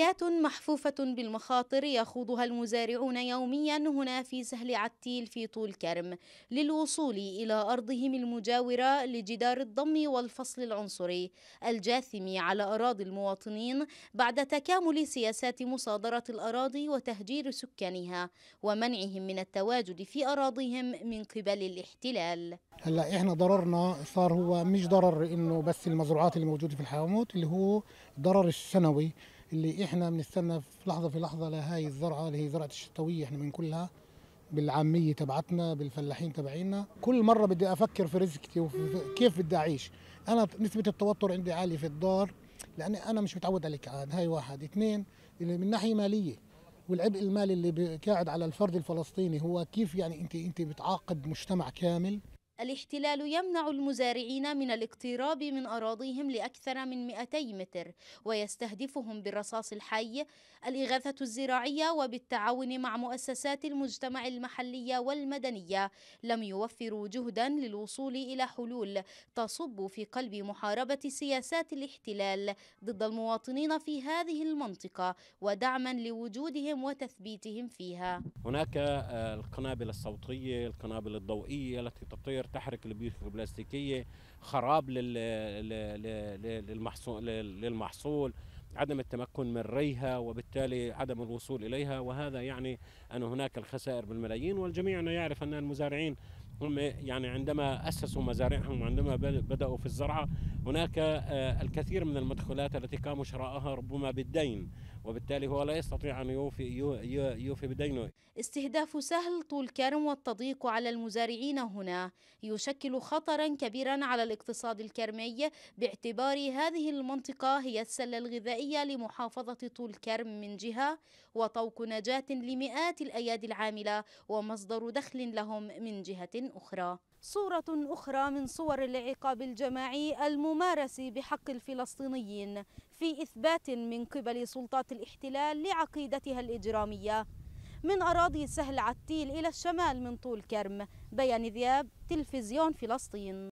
حياة محفوفة بالمخاطر يخوضها المزارعون يوميا هنا في سهل عتيل في طول كرم للوصول إلى أرضهم المجاورة لجدار الضم والفصل العنصري الجاثم على أراضي المواطنين بعد تكامل سياسات مصادرة الأراضي وتهجير سكانها ومنعهم من التواجد في أراضيهم من قبل الاحتلال هلا احنا ضررنا صار هو مش ضرر انه بس المزروعات اللي موجوده في الحاموت اللي هو ضرر السنوي اللي احنا بنستنى في لحظه في لحظه لهي الزرعه اللي هي زرعه الشتويه احنا بنكلها بالعاميه تبعتنا بالفلاحين تبعينا كل مره بدي افكر في رزقتي وكيف بدي اعيش انا نسبه التوتر عندي عاليه في الدار لاني انا مش متعود على الكعاد هاي واحد اثنين اللي من ناحيه ماليه والعبء المالي اللي قاعد على الفرد الفلسطيني هو كيف يعني انت انت بتعاقد مجتمع كامل الاحتلال يمنع المزارعين من الاقتراب من أراضيهم لأكثر من 200 متر ويستهدفهم بالرصاص الحي الإغاثة الزراعية وبالتعاون مع مؤسسات المجتمع المحلية والمدنية لم يوفروا جهدا للوصول إلى حلول تصب في قلب محاربة سياسات الاحتلال ضد المواطنين في هذه المنطقة ودعما لوجودهم وتثبيتهم فيها هناك آه، القنابل الصوتية القنابل الضوئية التي تطير تقدر تحرق البيوت البلاستيكيه خراب للمحصول للمحصول عدم التمكن من ريها وبالتالي عدم الوصول اليها وهذا يعني ان هناك الخسائر بالملايين والجميع يعرف ان المزارعين هم يعني عندما أسسوا مزارعهم وعندما بدأوا في الزرعه هناك آه، الكثير من المدخولات التي قاموا شراءها ربما بالدين وبالتالي هو لا يستطيع أن يوفي, يوفي بدينه استهداف سهل طول كرم والتضييق على المزارعين هنا يشكل خطرا كبيرا على الاقتصاد الكرمي باعتبار هذه المنطقة هي السلة الغذائية لمحافظة طول كرم من جهة وطوق نجاة لمئات الأيادي العاملة ومصدر دخل لهم من جهة أخرى صورة أخرى من صور العقاب الجماعي الممارس بحق الفلسطينيين في إثبات من قبل سلطات الاحتلال لعقيدتها الإجرامية من أراضي سهل عتيل إلى الشمال من طول كرم بيان ذياب تلفزيون فلسطين